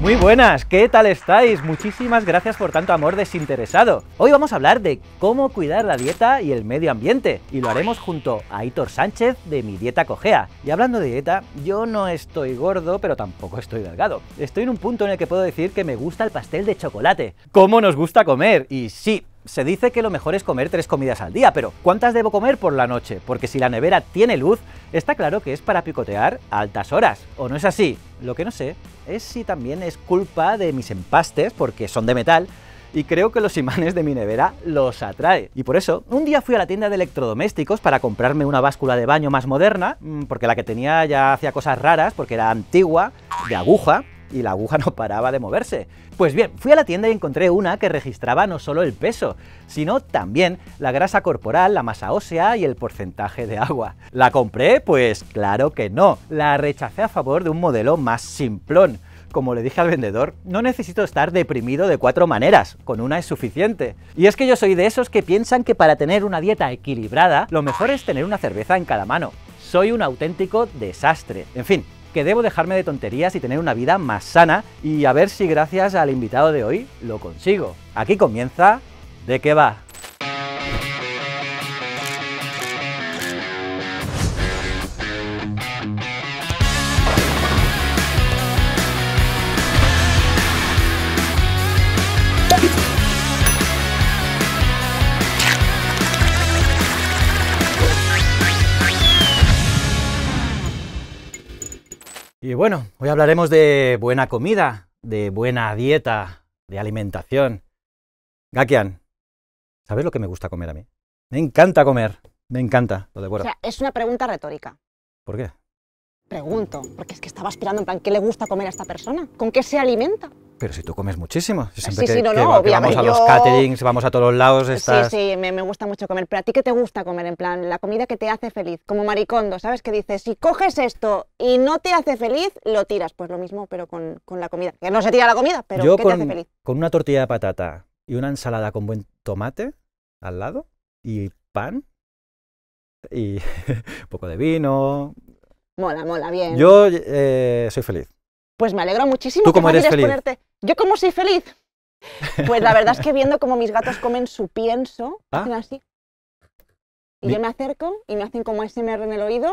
Muy buenas, ¿qué tal estáis? Muchísimas gracias por tanto amor desinteresado. Hoy vamos a hablar de cómo cuidar la dieta y el medio ambiente, y lo haremos junto a Hitor Sánchez de Mi Dieta Cogea. Y hablando de dieta, yo no estoy gordo, pero tampoco estoy delgado. Estoy en un punto en el que puedo decir que me gusta el pastel de chocolate. ¿Cómo nos gusta comer? Y sí, se dice que lo mejor es comer tres comidas al día, pero ¿cuántas debo comer por la noche? Porque si la nevera tiene luz, está claro que es para picotear a altas horas, ¿o no es así? Lo que no sé es si también es culpa de mis empastes, porque son de metal, y creo que los imanes de mi nevera los atrae. Y por eso, un día fui a la tienda de electrodomésticos para comprarme una báscula de baño más moderna, mm, porque la que tenía ya hacía cosas raras, porque era antigua, de aguja, y la aguja no paraba de moverse. Pues bien, fui a la tienda y encontré una que registraba no solo el peso, sino también la grasa corporal, la masa ósea y el porcentaje de agua. ¿La compré? Pues claro que no. La rechacé a favor de un modelo más simplón. Como le dije al vendedor, no necesito estar deprimido de cuatro maneras, con una es suficiente. Y es que yo soy de esos que piensan que para tener una dieta equilibrada, lo mejor es tener una cerveza en cada mano. Soy un auténtico desastre. En fin, que debo dejarme de tonterías y tener una vida más sana y a ver si gracias al invitado de hoy lo consigo. Aquí comienza De qué va. bueno, hoy hablaremos de buena comida, de buena dieta, de alimentación. Gakian, ¿sabes lo que me gusta comer a mí? Me encanta comer, me encanta, lo de O sea, es una pregunta retórica. ¿Por qué? Pregunto, porque es que estaba aspirando, en plan, ¿qué le gusta comer a esta persona? ¿Con qué se alimenta? Pero si tú comes muchísimo. Siempre que, no, vamos a los caterings, vamos a todos los lados. Sí, sí, me, gusta mucho comer. Pero a ti, ¿qué te gusta comer? En plan, la comida que te hace feliz. Como maricondo, ¿sabes? Que dices, si coges esto y no te hace feliz, lo tiras. Pues lo mismo, pero con, la comida. Que no se tira la comida, pero ¿qué te hace feliz? Con una tortilla de patata y una ensalada con buen tomate al lado y pan y un poco de vino, Mola, mola, bien. Yo eh, soy feliz. Pues me alegro muchísimo. ¿Tú cómo eres feliz? Ponerte... ¿Yo como soy feliz? Pues la verdad es que viendo cómo mis gatos comen su pienso, ah. hacen así. Y yo me acerco y me hacen como SMR en el oído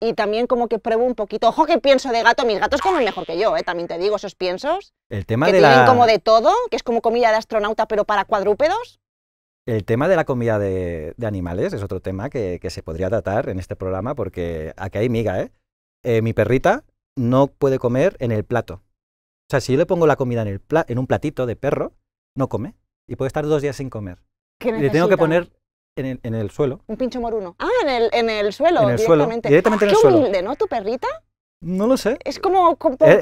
y también como que pruebo un poquito. Ojo que pienso de gato, mis gatos comen mejor que yo, ¿eh? también te digo, esos piensos. El tema que de tienen como de todo, que es como comida de astronauta pero para cuadrúpedos. El tema de la comida de, animales es otro tema que, se podría tratar en este programa porque aquí hay miga, ¿eh? Eh, mi perrita no puede comer en el plato. O sea, si yo le pongo la comida en, un platito de perro, no come. Y puede estar dos días sin comer. ¿Qué le tengo que poner en el, suelo. Un pincho moruno. Ah, en el, en el suelo. En el Suelo. Directamente en el suelo. Qué humilde, ¿no? Tu perrita. No lo sé. Es como, eh,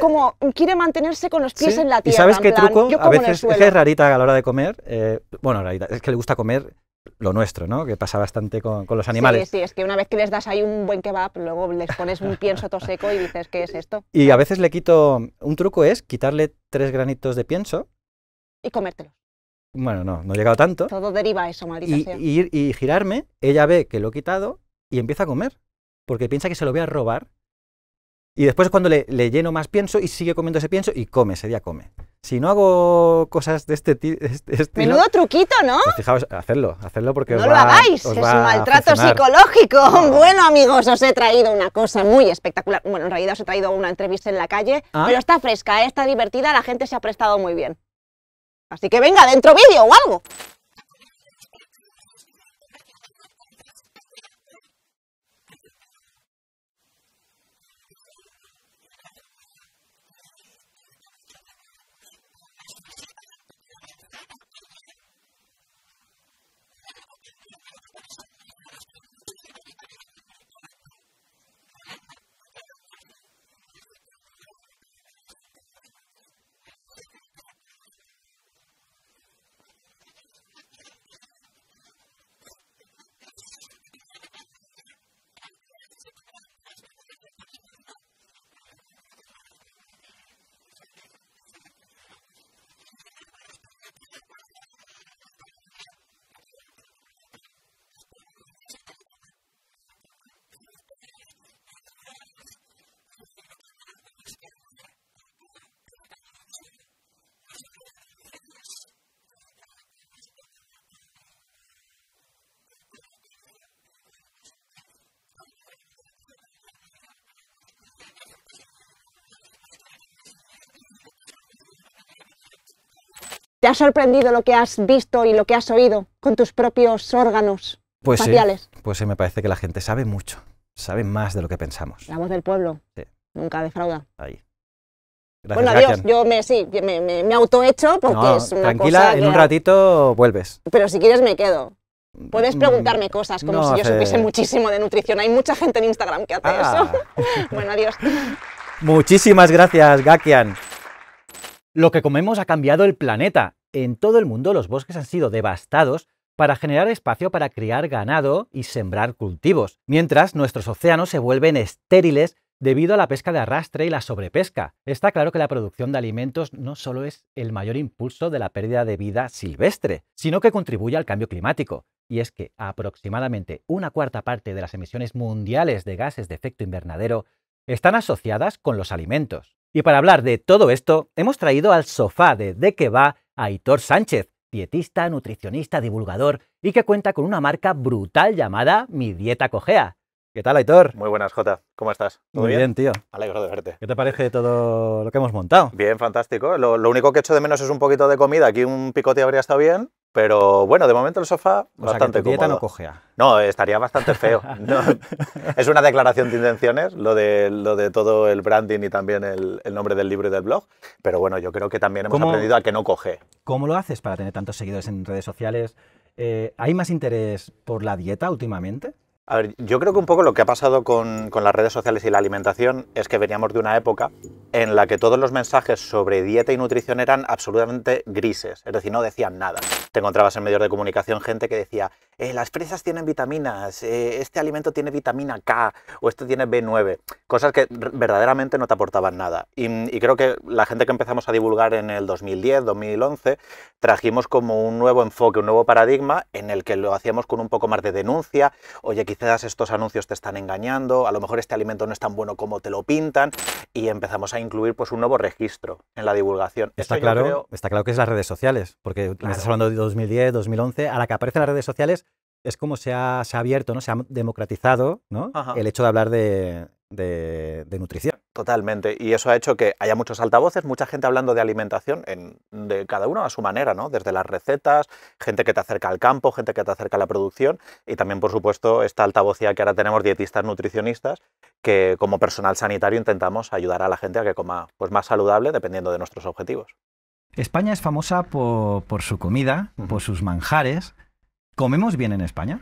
quiere mantenerse con los pies en la tierra. ¿Y sabes qué truco? a veces es rarita a la hora de comer. Eh, bueno, Es que le gusta comer lo nuestro, ¿no? Que pasa bastante con, los animales. Sí, sí, es que una vez que les das ahí un buen kebab, luego les pones un pienso toseco seco y dices, ¿qué es esto? Y a veces le quito, un truco es quitarle tres granitos de pienso. Y comértelos. Bueno, no, no he llegado tanto. Todo deriva eso, maldita y, Y, girarme, ella ve que lo he quitado y empieza a comer, porque piensa que se lo voy a robar. Y después cuando le, le, lleno más pienso y sigue comiendo ese pienso y come, ese día come si no hago cosas de este tipo. Este Menudo truquito, ¿no? Pues fijaos, hacerlo, hacerlo porque. No lo hagáis, es un maltrato psicológico. Bueno, amigos, os he traído una cosa muy espectacular. Bueno, en realidad os he traído una entrevista en la calle, ah. pero está fresca, ¿eh? está divertida, la gente se ha prestado muy bien. Así que venga, dentro vídeo o algo. ¿Te ha sorprendido lo que has visto y lo que has oído con tus propios órganos pues faciales? Sí, pues sí, me parece que la gente sabe mucho, sabe más de lo que pensamos. La voz del pueblo. Sí. Nunca defrauda. bueno, adiós. Yo me, sí, me, autohecho porque es una Tranquila, en un ratito vuelves. Pero si quieres me quedo. Puedes mm, preguntarme cosas como si yo supiese muchísimo de nutrición. Hay mucha gente en Instagram que hace ah. eso. bueno, adiós. Muchísimas gracias, Gakian. Lo que comemos ha cambiado el planeta en todo el mundo los bosques han sido devastados para generar espacio para criar ganado y sembrar cultivos, mientras nuestros océanos se vuelven estériles debido a la pesca de arrastre y la sobrepesca. Está claro que la producción de alimentos no solo es el mayor impulso de la pérdida de vida silvestre, sino que contribuye al cambio climático. Y es que aproximadamente una cuarta parte de las emisiones mundiales de gases de efecto invernadero están asociadas con los alimentos. Y para hablar de todo esto, hemos traído al sofá de De qué va Aitor Sánchez, dietista, nutricionista, divulgador y que cuenta con una marca brutal llamada Mi Dieta Cogea. ¿Qué tal, Aitor? Muy buenas, Jota. ¿Cómo estás? Muy bien? tío. Alegro de verte. ¿Qué te parece todo lo que hemos montado? Bien, fantástico. Lo, lo, único que echo de menos es un poquito de comida. Aquí un picote habría estado bien, pero bueno, de momento el sofá bastante sea tu dieta no cogea. No, estaría bastante feo. es una declaración de intenciones, lo de, lo de todo el branding y también el, nombre del libro y del blog. Pero bueno, yo creo que también hemos aprendido a que no coge. ¿Cómo lo haces para tener tantos seguidores en redes sociales? Eh, ¿Hay más interés por la dieta últimamente? A ver, yo creo que un poco lo que ha pasado con, las redes sociales y la alimentación es que veníamos de una época en la que todos los mensajes sobre dieta y nutrición eran absolutamente grises, es decir, no decían nada. Te encontrabas en medios de comunicación gente que decía, eh, las fresas tienen vitaminas, eh, este alimento tiene vitamina K o este tiene B9, cosas que verdaderamente no te aportaban nada. Y, creo que la gente que empezamos a divulgar en el 2010, 2011, trajimos como un nuevo enfoque, un nuevo paradigma en el que lo hacíamos con un poco más de denuncia, oye, quizás estos anuncios te están engañando, a lo mejor este alimento no es tan bueno como te lo pintan, y empezamos a incluir pues un nuevo registro en la divulgación. Está, claro, está claro que es las redes sociales, porque estás hablando de 2010, 2011, a la que aparecen las redes sociales es como se ha, abierto, ¿no? Se ha democratizado, ¿no? El hecho de hablar de, nutrición. Totalmente. Y eso ha hecho que haya muchos altavoces, mucha gente hablando de alimentación, en, de cada uno a su manera, ¿no? Desde las recetas, gente que te acerca al campo, gente que te acerca a la producción y también, por supuesto, esta altavocía que ahora tenemos, dietistas, nutricionistas, que como personal sanitario intentamos ayudar a la gente a que coma pues, más saludable dependiendo de nuestros objetivos. España es famosa por, su comida, por sus manjares, ¿Comemos bien en España?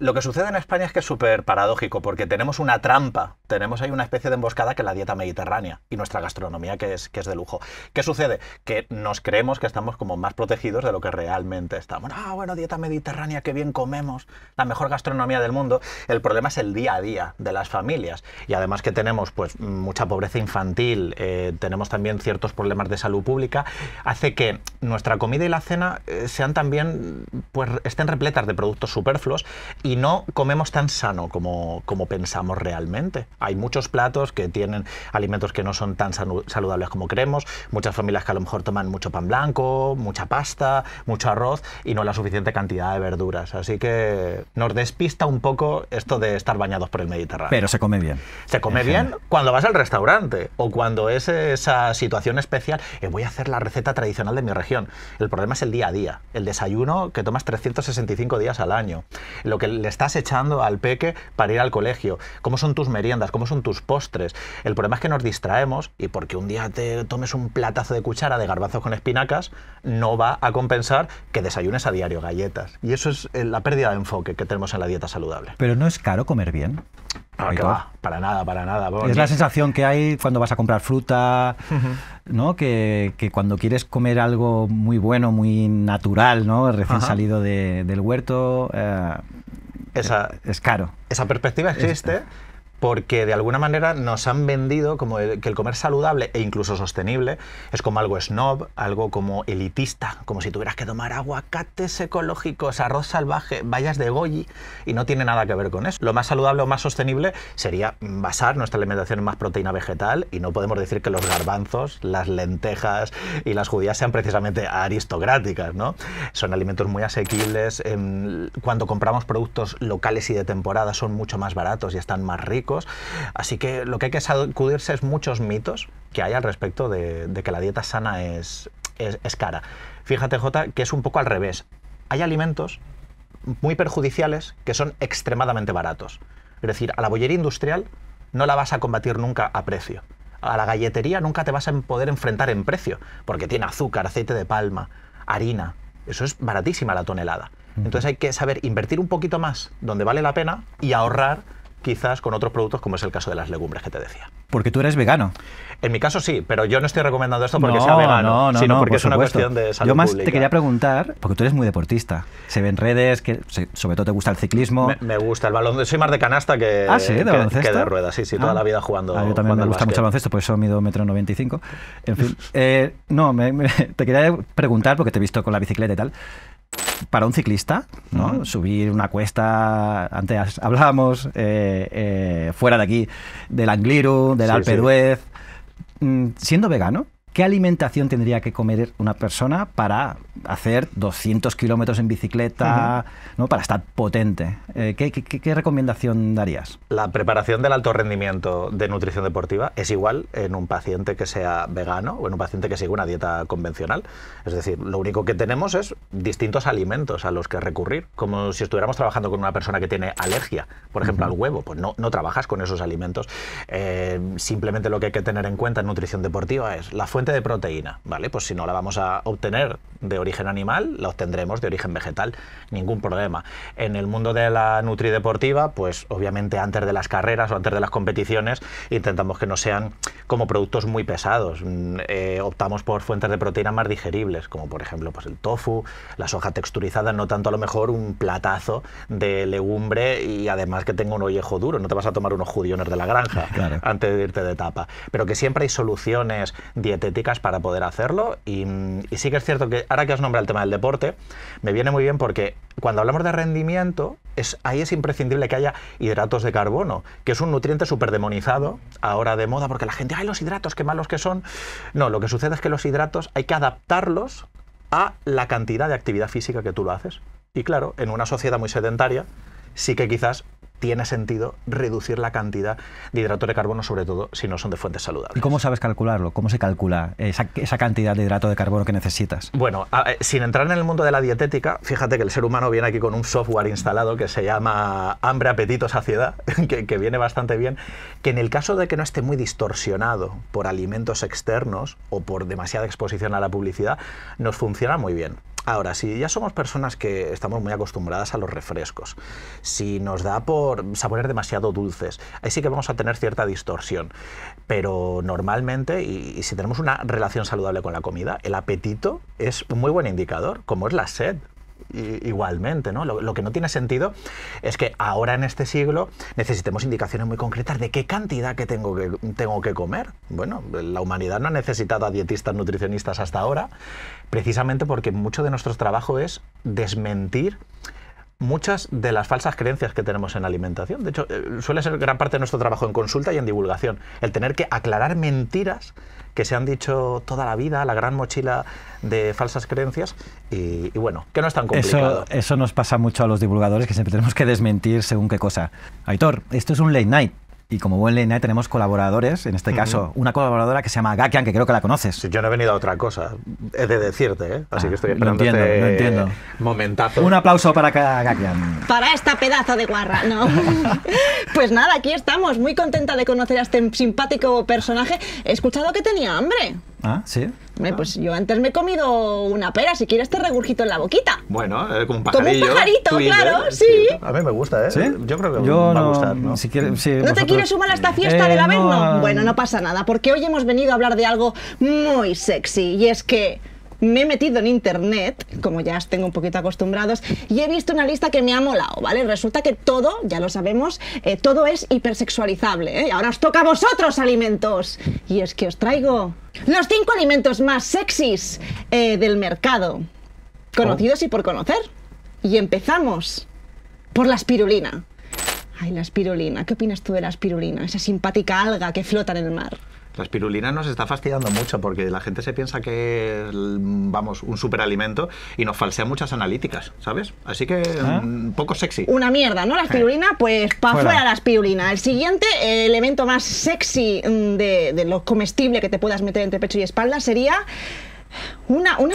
Lo que sucede en España es que es súper paradójico, porque tenemos una trampa, tenemos ahí una especie de emboscada que es la dieta mediterránea y nuestra gastronomía que es, que es de lujo. ¿Qué sucede? Que nos creemos que estamos como más protegidos de lo que realmente estamos. Ah, bueno, dieta mediterránea, qué bien comemos, la mejor gastronomía del mundo. El problema es el día a día de las familias. Y además que tenemos pues mucha pobreza infantil, eh, tenemos también ciertos problemas de salud pública, hace que nuestra comida y la cena eh, sean también, pues estén repletas de productos superfluos y no comemos tan sano como, como pensamos realmente. Hay muchos platos que tienen alimentos que no son tan saludables como creemos, muchas familias que a lo mejor toman mucho pan blanco, mucha pasta, mucho arroz y no la suficiente cantidad de verduras. Así que nos despista un poco esto de estar bañados por el Mediterráneo. Pero se come bien. Se come bien cuando vas al restaurante o cuando es esa situación especial, eh, voy a hacer la receta tradicional de mi región. El problema es el día a día, el desayuno que tomas 365 días al año. Lo que le estás echando al peque para ir al colegio, cómo son tus meriendas, cómo son tus postres. El problema es que nos distraemos y porque un día te tomes un platazo de cuchara de garbanzos con espinacas, no va a compensar que desayunes a diario galletas. Y eso es eh, la pérdida de enfoque que tenemos en la dieta saludable. Pero no es caro comer bien. Ah, para nada, para nada. es la sensación que hay cuando vas a comprar fruta, ¿no? Que, cuando quieres comer algo muy bueno, muy natural, ¿no? Recién salido del huerto. Eh, es caro. Esa perspectiva existe porque de alguna manera nos han vendido como que el comer saludable e incluso sostenible es como algo snob, algo como elitista, como si tuvieras que tomar aguacates ecológicos, arroz salvaje, vallas de goji, y no tiene nada que ver con eso. Lo más saludable o más sostenible sería basar nuestra alimentación en más proteína vegetal, y no podemos decir que los garbanzos, las lentejas y las judías sean precisamente aristocráticas, ¿no? Son alimentos muy asequibles, cuando compramos productos locales y de temporada son mucho más baratos y están más ricos, Así que lo que hay que sacudirse es muchos mitos que hay al respecto de, que la dieta sana es, es, es cara. Fíjate, Jota, que es un poco al revés. Hay alimentos muy perjudiciales que son extremadamente baratos. Es decir, a la bollería industrial no la vas a combatir nunca a precio. A la galletería nunca te vas a poder enfrentar en precio, porque tiene azúcar, aceite de palma, harina. Eso es baratísima la tonelada. Entonces hay que saber invertir un poquito más donde vale la pena y ahorrar quizás con otros productos, como es el caso de las legumbres que te decía. Porque tú eres vegano. En mi caso sí, pero yo no estoy recomendando esto porque sea vegano, sino porque es una cuestión de salud. Yo más te quería preguntar, porque tú eres muy deportista. Se ven redes, que sobre todo te gusta el ciclismo. Me, gusta el balón, soy más de canasta que, ah, ¿De que, de ruedas, sí, sí, toda ah. la vida jugando. A ah, mí también me gusta mucho el baloncesto, por eso mido metro 95. En fin, eh, no, te quería preguntar, porque te he visto con la bicicleta y tal para un ciclista, ¿no? Subir una cuesta, antes hablábamos, eh, eh, fuera de aquí, del Angliru, del Alpeduez. Mm, siendo vegano, ¿Qué alimentación tendría que comer una persona para hacer 200 kilómetros en bicicleta, ¿no? para estar potente? Eh, ¿qué, recomendación darías? La preparación del alto rendimiento de nutrición deportiva es igual en un paciente que sea vegano o en un paciente que sigue una dieta convencional. Es decir, lo único que tenemos es distintos alimentos a los que recurrir, como si estuviéramos trabajando con una persona que tiene alergia, por ejemplo, al huevo. Pues no, trabajas con esos alimentos. Eh, simplemente lo que hay que tener en cuenta en nutrición deportiva es la fuente de proteína, ¿vale? Pues si no la vamos a obtener de origen animal, la obtendremos de origen vegetal, ningún problema. En el mundo de la nutrideportiva, pues obviamente antes de las carreras o antes de las competiciones intentamos que no sean como productos muy pesados. Mm, eh, optamos por fuentes de proteína más digeribles, como por ejemplo pues el tofu, la soja texturizada, no tanto a lo mejor un platazo de legumbre y además que tenga un ollejo duro, no te vas a tomar unos judiones de la granja antes de irte de etapa. Pero que siempre hay soluciones dietéticas para poder hacerlo. Y, sí que es cierto que ahora que os nombra el tema del deporte, me viene muy bien porque cuando hablamos de rendimiento, es, ahí es imprescindible que haya hidratos de carbono, que es un nutriente súper demonizado, ahora de moda, porque la gente, ay, los hidratos, qué malos que son. No, lo que sucede es que los hidratos hay que adaptarlos a la cantidad de actividad física que tú lo haces. Y claro, en una sociedad muy sedentaria, sí que quizás tiene sentido reducir la cantidad de hidrato de carbono, sobre todo si no son de fuentes saludables. ¿Y cómo sabes calcularlo? ¿Cómo se calcula esa, cantidad de hidrato de carbono que necesitas? Bueno, eh, sin entrar en el mundo de la dietética, fíjate que el ser humano viene aquí con un software instalado que se llama hambre, apetito, saciedad, que viene bastante bien, que en el caso de que no esté muy distorsionado por alimentos externos o por demasiada exposición a la publicidad, nos funciona muy bien. Ahora, si ya somos personas que estamos muy acostumbradas a los refrescos, si nos da por sabores demasiado dulces, ahí sí que vamos a tener cierta distorsión. Pero normalmente, y, si tenemos una relación saludable con la comida, el apetito es un muy buen indicador, como es la sed igualmente, ¿no? Lo, que no tiene sentido es que ahora en este siglo necesitemos indicaciones muy concretas de qué cantidad que tengo que, tengo que comer. Bueno, la humanidad no ha necesitado a dietistas, nutricionistas hasta ahora, precisamente porque mucho de nuestro trabajo es desmentir muchas de las falsas creencias que tenemos en alimentación. De hecho, eh, suele ser gran parte de nuestro trabajo en consulta y en divulgación, el tener que aclarar mentiras que se han dicho toda la vida, la gran mochila de falsas creencias y, bueno, que no es tan complicado. Eso, eso nos pasa mucho a los divulgadores que siempre tenemos que desmentir según qué cosa. Aitor, esto es un late night y como buen late tenemos colaboradores, en este caso una colaboradora que se llama Gakian, que creo que la conoces. yo no he venido a otra cosa, he de decirte, ¿eh? así ah, que estoy esperando entiendo, este entiendo. momentazo. Un aplauso para Gakian. Para esta pedazo de guarra, ¿no? pues nada, aquí estamos, muy contenta de conocer a este simpático personaje. He escuchado que tenía hambre. Ah, sí. Ah. pues yo antes me he comido una pera, si quieres te regurgito en la boquita. Bueno, eh, como un pajarillo. Como un pajarito, claro, sí. A mí me gusta, ¿eh? Yo creo que me va a gustar, ¿no? te quieres sumar a esta fiesta de del averno? Eh, bueno, no pasa nada, porque hoy hemos venido a hablar de algo muy sexy, y es que me he metido en internet, como ya os tengo un poquito acostumbrados, y he visto una lista que me ha molado, ¿vale? Resulta que todo, ya lo sabemos, eh, todo es hipersexualizable. ¿eh? Ahora os toca a vosotros alimentos. Y es que os traigo los cinco alimentos más sexys eh, del mercado, conocidos y por conocer. Y empezamos por la espirulina. Ay, la espirulina. ¿Qué opinas tú de la espirulina? Esa simpática alga que flota en el mar. La espirulina nos está fastidiando mucho porque la gente se piensa que es, vamos, un superalimento y nos falsea muchas analíticas, ¿sabes? Así que un ¿Eh? mm, poco sexy. Una mierda, ¿no? La espirulina, pues para fuera. las la espirulina. El siguiente elemento más sexy mm, de, de lo comestible que te puedas meter entre pecho y espalda sería una, una,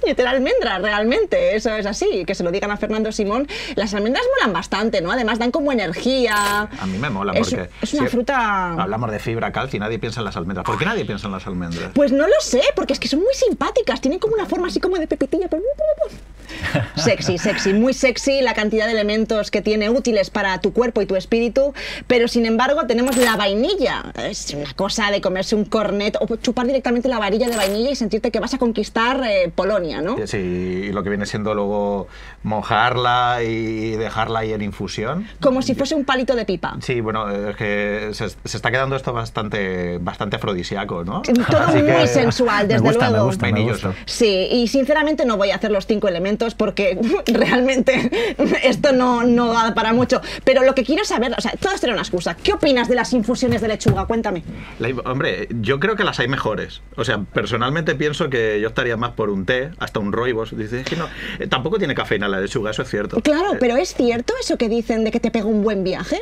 puñetera almendra, realmente. Eso es así. Que se lo digan a Fernando Simón. Las almendras molan bastante, ¿no? Además dan como energía. A mí me mola porque. Es una fruta. Hablamos de fibra, calcio y nadie piensa en las almendras. ¿Por qué nadie piensa en las almendras? Pues no lo sé, porque es que son muy simpáticas. Tienen como una forma así como de pepitilla. Pero... Sexy, sexy, muy sexy la cantidad de elementos que tiene útiles para tu cuerpo y tu espíritu, pero sin embargo tenemos la vainilla. Es una cosa de comerse un cornet o chupar directamente la varilla de vainilla y sentirte que vas a conquistar eh, Polonia, ¿no? Sí, y lo que viene siendo luego mojarla y dejarla ahí en infusión. Como si fuese un palito de pipa. Sí, bueno, es que se, está quedando esto bastante, bastante afrodisíaco, ¿no? Todo muy sensual, desde luego. Sí, y sinceramente no voy a hacer los cinco elementos porque realmente esto no, no da para mucho. Pero lo que quiero saber, o sea, todo esto una excusa. ¿Qué opinas de las infusiones de lechuga? Cuéntame. hombre, yo creo que las hay mejores. O sea, personalmente pienso que yo estaría más por un té, hasta un roibos. Dices, que no, eh, tampoco tiene cafeína la de su eso es cierto. Claro, eh, pero ¿es cierto eso que dicen de que te pega un buen viaje?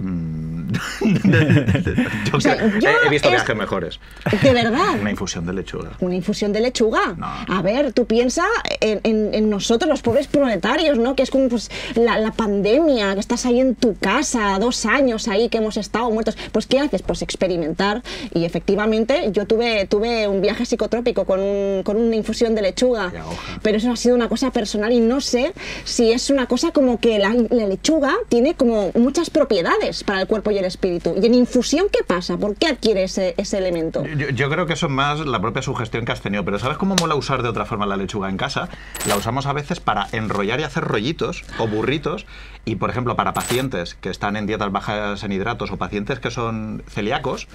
Mm. yo, he, visto mejores. De verdad. Una infusión de lechuga. Una infusión de lechuga. A ver, tú piensa en, nosotros, los pobres proletarios, ¿no? Que es como pues, la, pandemia, que estás ahí en tu casa, dos años ahí que hemos estado muertos. Pues, ¿qué haces? Pues experimentar. Y efectivamente, yo tuve, tuve un viaje psicotrópico con, una infusión de lechuga. Pero eso ha sido una cosa personal y no sé si es una cosa como que la lechuga tiene como muchas propiedades para el cuerpo y el espíritu. ¿Y en infusión qué pasa? ¿Por qué adquiere ese, elemento? Yo, yo, creo que eso es más la propia sugestión que has tenido, pero ¿sabes cómo mola usar de otra forma la lechuga en casa? La usamos a veces para enrollar y hacer rollitos o burritos y, por ejemplo, para pacientes que están en dietas bajas en hidratos o pacientes que son celíacos,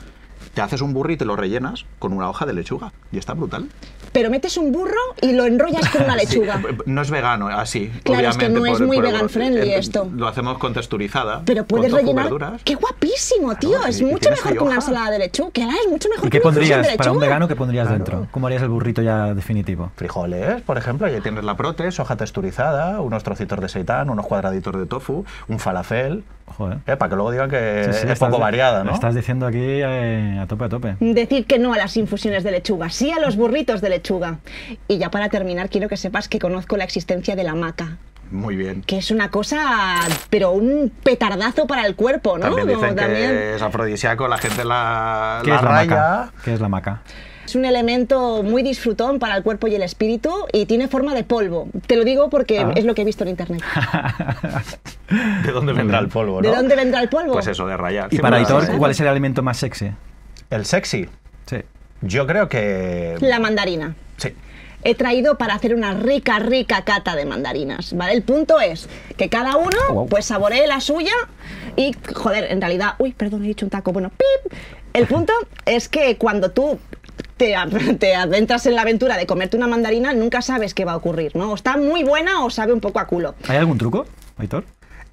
te haces un burro y te lo rellenas con una hoja de lechuga. Y está brutal. Pero metes un burro y lo enrollas con una lechuga. Eh, no es vegano, así. Claro, es que no es muy vegan friendly esto. Lo hacemos con texturizada. Pero puedes rellenar. Qué guapísimo, tío. es mucho mejor que una ensalada de lechuga. es mucho mejor qué pondrías para un vegano? ¿Qué pondrías dentro? ¿Cómo harías el burrito ya definitivo? Frijoles, por ejemplo. Ahí tienes la prote, hoja texturizada, unos trocitos de seitán, unos cuadraditos de tofu, un falafel. Joder. Eh, para que luego digan que es poco variada, ¿no? Estás diciendo aquí eh, a tope, a tope. Decir que no a las infusiones de lechuga, sí a los burritos de lechuga. Y ya para terminar, quiero que sepas que conozco la existencia de la maca. Muy bien. Que es una cosa, pero un petardazo para el cuerpo, ¿no? También dicen que es afrodisíaco, la gente la, raya. ¿Qué es la maca? Es un elemento muy disfrutón para el cuerpo y el espíritu y tiene forma de polvo. Te lo digo porque ah. es lo que he visto en internet. ¿De dónde vendrá el polvo? ¿no? ¿De dónde vendrá el polvo? Pues eso, de raya ¿Y para Hitor, cuál es el alimento más sexy? El sexy. Sí. Yo creo que... La mandarina. Sí he traído para hacer una rica, rica cata de mandarinas, ¿vale? El punto es que cada uno pues saboree la suya y, joder, en realidad, uy, perdón, he dicho un taco, bueno, pip. El punto es que cuando tú te, adentras en la aventura de comerte una mandarina, nunca sabes qué va a ocurrir, ¿no? O está muy buena o sabe un poco a culo. ¿Hay algún truco, Aitor?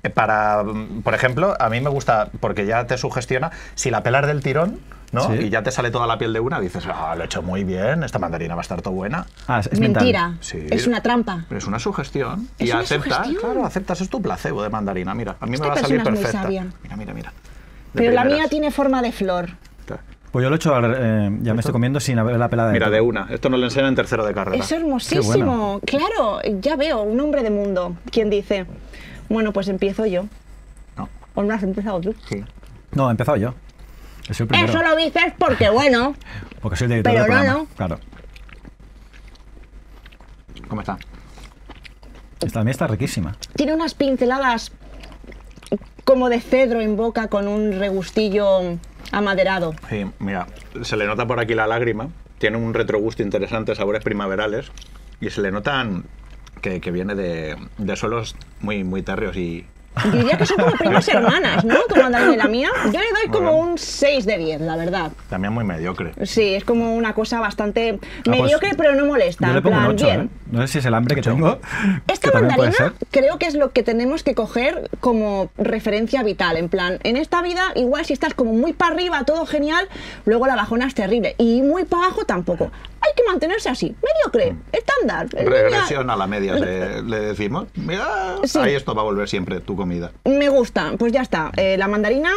Eh, para, mm, por ejemplo, a mí me gusta, porque ya te sugestiona, si la pelar del tirón, ¿no? Y ya te sale toda la piel de una, dices, ah, lo he hecho muy bien, esta mandarina va a estar todo buena. Ah, es, mentira. Es una trampa. Es una sugestión. y aceptas, claro, aceptas, es tu placebo de mandarina. Mira, a mí me va a salir perfecta. Mira, mira, mira. Pero la mía tiene forma de flor. Pues yo lo he hecho, eh, ya me estoy comiendo sin haber la pelada. Mira, de una. Esto no lo enseñan en tercero de carrera. Es hermosísimo. Claro, ya veo, un hombre de mundo. quien dice? Bueno, pues empiezo yo. No. ¿O no has empezado tú? Sí. No, he empezado yo. Eso lo dices porque, bueno. Porque soy de director pero No, Claro. ¿Cómo está? Esta también está riquísima. Tiene unas pinceladas como de cedro en boca con un regustillo amaderado. Sí, mira, se le nota por aquí la lágrima. Tiene un retrogusto interesante, sabores primaverales. Y se le notan que, viene de, suelos muy, muy y, diría que son como primas hermanas, ¿no? Como la mía. Yo le doy como un 6 de 10, la verdad. También muy mediocre. Sí, es como una cosa bastante ah, pues mediocre, pero no molesta. bien. ¿eh? No sé si es el hambre que tengo. Esta mandarina creo que es lo que tenemos que coger como referencia vital. En plan, en esta vida, igual si estás como muy para arriba, todo genial, luego la bajona es terrible. Y muy para abajo tampoco. Hay que mantenerse así, mediocre, mm. estándar. Regresión a la media, le, decimos. Mira, Ahí esto va a volver siempre, tu comida. Me gusta, pues ya está. Eh, la mandarina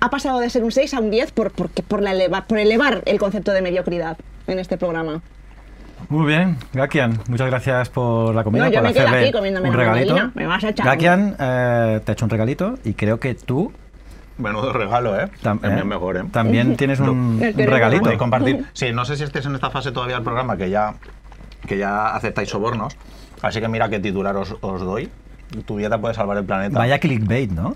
ha pasado de ser un 6 a un 10 por, por, por elevar el concepto de mediocridad en este programa. Muy bien, Gakian, muchas gracias por la comida. por me un regalito. Gakian, eh, te ha hecho un regalito y creo que tú. Menudo regalo, ¿eh? También eh, mejor, ¿eh? También tienes un, un regalito. compartir. Sí, no sé si estés en esta fase todavía del programa que ya, que ya aceptáis sobornos. Así que mira qué titular os, os doy. Tu dieta puede salvar el planeta. Vaya clickbait, ¿no?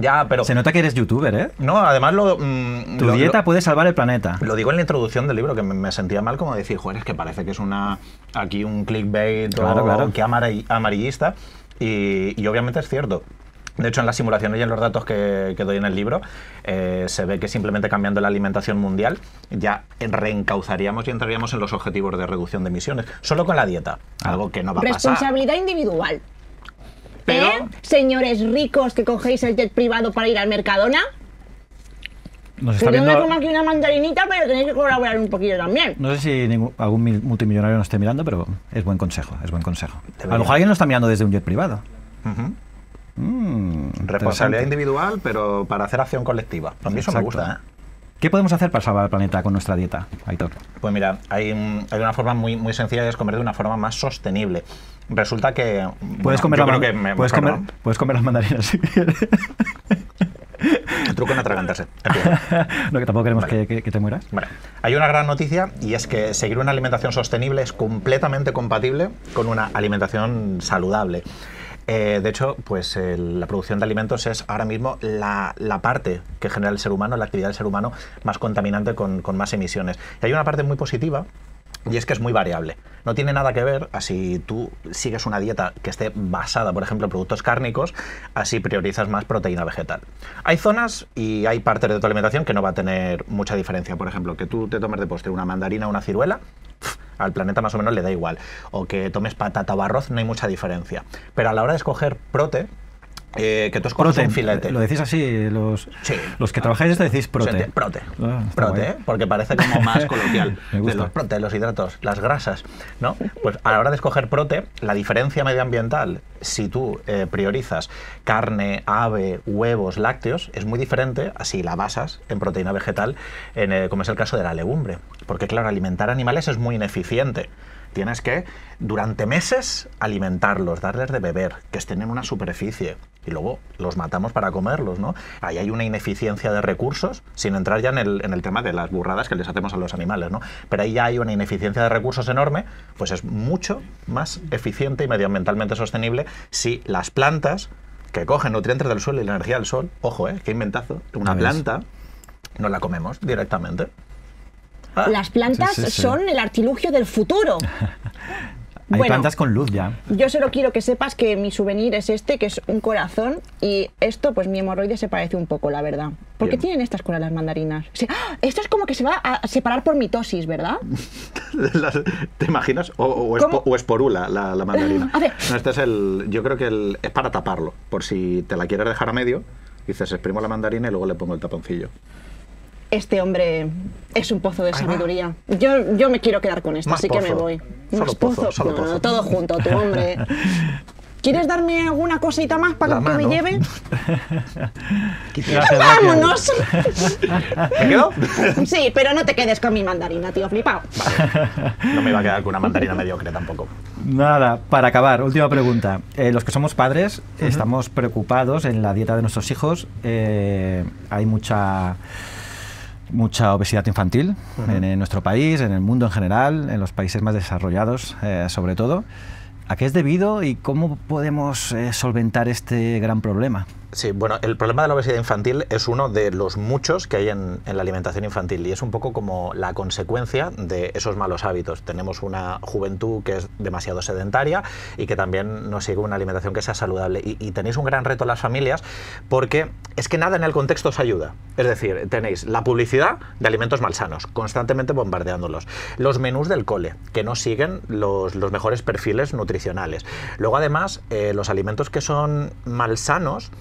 Ya, pero. Se nota que eres youtuber, ¿eh? No, además lo. Mm, tu dieta puede salvar el planeta. Lo digo en la introducción del libro, que me, sentía mal como decir, joder, es que parece que es una. Aquí un clickbait claro, o claro. que amarillista. Y, y obviamente es cierto. De hecho, en las simulaciones y en los datos que, que doy en el libro, eh, se ve que simplemente cambiando la alimentación mundial ya reencauzaríamos y entraríamos en los objetivos de reducción de emisiones, solo con la dieta, ah. algo que no va a pasar. Responsabilidad individual. Pero... ¿Eh? Señores ricos que cogéis el jet privado para ir al Mercadona. Nos está viendo... aquí una mandarinita, pero tenéis que colaborar un poquillo también. No sé si algún multimillonario nos esté mirando, pero es buen consejo, es buen consejo. A lo mejor alguien nos está mirando desde un jet privado. Mm, Responsabilidad individual, pero para hacer acción colectiva. A mí eso me gusta, ¿eh? ¿Qué podemos hacer para salvar al planeta con nuestra dieta, Aitor? Pues mira, hay, hay una forma muy, muy sencilla de es comer de una forma más sostenible. Resulta que. Puedes, comer, puedes, comer, las mandarinas El truco no atragantarse. no, que tampoco queremos que, te mueras. Hay una gran noticia y es que seguir una alimentación sostenible es completamente compatible con una alimentación saludable. Eh, de hecho, pues la producción de alimentos es ahora mismo la, parte que genera el ser humano, la actividad del ser humano más contaminante con, con más emisiones. Y hay una parte muy positiva y es que es muy variable. No tiene nada que ver a si tú sigues una dieta que esté basada, por ejemplo, en productos cárnicos, así priorizas más proteína vegetal. Hay zonas y hay partes de tu alimentación que no va a tener mucha diferencia. Por ejemplo, que tú te tomes de postre una mandarina o una ciruela, al planeta más o menos le da igual. O que tomes patata o arroz, no hay mucha diferencia. Pero a la hora de escoger prote, eh, que tú escoges un filete. Lo decís así, los, los que trabajáis esto decís prote. Ah, prote, prote ¿eh? porque parece como más coloquial. los prote, los hidratos, las grasas. ¿no? Pues a la hora de escoger prote, la diferencia medioambiental, si tú eh, priorizas carne, ave, huevos, lácteos, es muy diferente así la basas en proteína vegetal, como es el caso de la legumbre. Porque claro, alimentar animales es muy ineficiente tienes que durante meses alimentarlos, darles de beber, que estén en una superficie, y luego los matamos para comerlos, ¿no? Ahí hay una ineficiencia de recursos, sin entrar ya en el, en el, tema de las burradas que les hacemos a los animales, ¿no? Pero ahí ya hay una ineficiencia de recursos enorme, pues es mucho más eficiente y medioambientalmente sostenible si las plantas que cogen nutrientes del suelo y la energía del sol, ojo, ¿eh? Qué inventazo, una planta no la comemos directamente. Ah. Las plantas son el artilugio del futuro. Hay plantas con luz ya. Yo solo quiero que sepas que mi souvenir es este, que es un corazón, y esto, pues mi hemorroide se parece un poco, la verdad. ¿Por qué tienen estas colas las mandarinas? ¡ah! esto es como que se va a separar por mitosis, ¿verdad? ¿Te imaginas? O, es, la, mandarina. No, este es el, yo creo que el, es para taparlo, por si te la quieres dejar a medio, dices exprimo la mandarina y luego le pongo el taponcillo este hombre es un pozo de sabiduría. Yo, yo me quiero quedar con esto, así que me voy. Solo todo junto, tu hombre. ¿Quieres darme alguna cosita más para que me lleve? ¡Vámonos! ¿Te quedo? Sí, pero no te quedes con mi mandarina, tío flipado. No me iba a quedar con una mandarina mediocre tampoco. Nada, para acabar, última pregunta. Eh, los que somos padres estamos preocupados en la dieta de nuestros hijos. Eh, hay mucha mucha obesidad infantil en, nuestro país, en el mundo en general, en los países más desarrollados eh, sobre todo. ¿A qué es debido y cómo podemos eh, solventar este gran problema? Sí, bueno, el problema de la obesidad infantil es uno de los muchos que hay en, la alimentación infantil y es un poco como la consecuencia de esos malos hábitos. Tenemos una juventud que es demasiado sedentaria y que también no sigue una alimentación que sea saludable. Y, tenéis un gran reto a las familias porque es que nada en el contexto os ayuda. Es decir, tenéis la publicidad de alimentos malsanos, constantemente bombardeándolos. Los menús del cole, que no siguen los, mejores perfiles nutricionales. Luego, además, eh, los alimentos que son malsanos,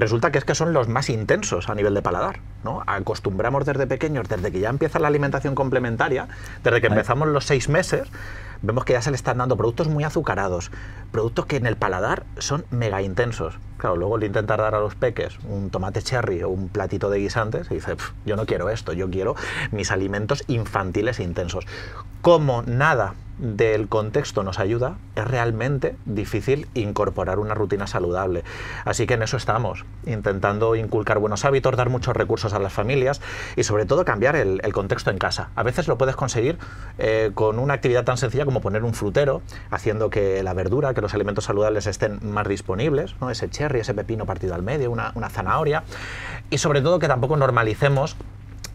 resulta que es que son los más intensos a nivel de paladar. ¿no? Acostumbramos desde pequeños, desde que ya empieza la alimentación complementaria, desde que empezamos los seis meses, vemos que ya se le están dando productos muy azucarados, productos que en el paladar son mega intensos. Claro, luego le intentar dar a los peques un tomate cherry o un platito de guisantes y dice, yo no quiero esto, yo quiero mis alimentos infantiles e intensos. Como nada del contexto nos ayuda, es realmente difícil incorporar una rutina saludable. Así que en eso estamos, intentando inculcar buenos hábitos, dar muchos recursos a las familias y sobre todo cambiar el, contexto en casa. A veces lo puedes conseguir eh, con una actividad tan sencilla como poner un frutero, haciendo que la verdura, que los alimentos saludables estén más disponibles, ¿no? ese cherry, ese pepino partido al medio, una, zanahoria, y sobre todo que tampoco normalicemos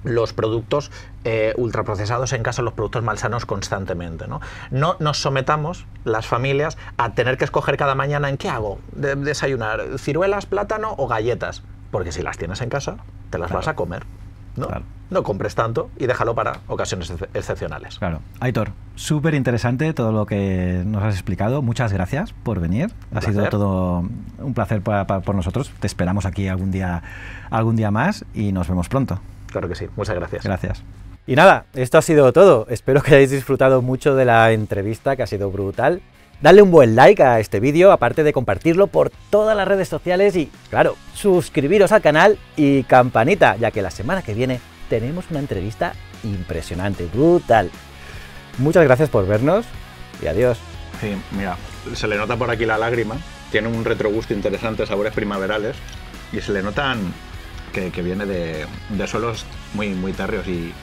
los productos eh, ultraprocesados en casa, los productos malsanos constantemente. ¿no? no nos sometamos, las familias, a tener que escoger cada mañana en qué hago, desayunar, ciruelas, plátano o galletas, porque si las tienes en casa, te las vas a comer. ¿no? no compres tanto y déjalo para ocasiones excepcionales. Claro. Aitor, súper interesante todo lo que nos has explicado. Muchas gracias por venir. ha sido todo un placer por nosotros. Te esperamos aquí algún día, algún día más y nos vemos pronto. Claro que sí. Muchas gracias. Gracias. Y nada, esto ha sido todo. Espero que hayáis disfrutado mucho de la entrevista, que ha sido brutal. Dale un buen like a este vídeo, aparte de compartirlo por todas las redes sociales y, claro, suscribiros al canal y campanita, ya que la semana que viene tenemos una entrevista impresionante, brutal. Muchas gracias por vernos y adiós. Sí, mira, se le nota por aquí la lágrima, tiene un retrogusto interesante, sabores primaverales y se le notan que, viene de, suelos muy, muy y,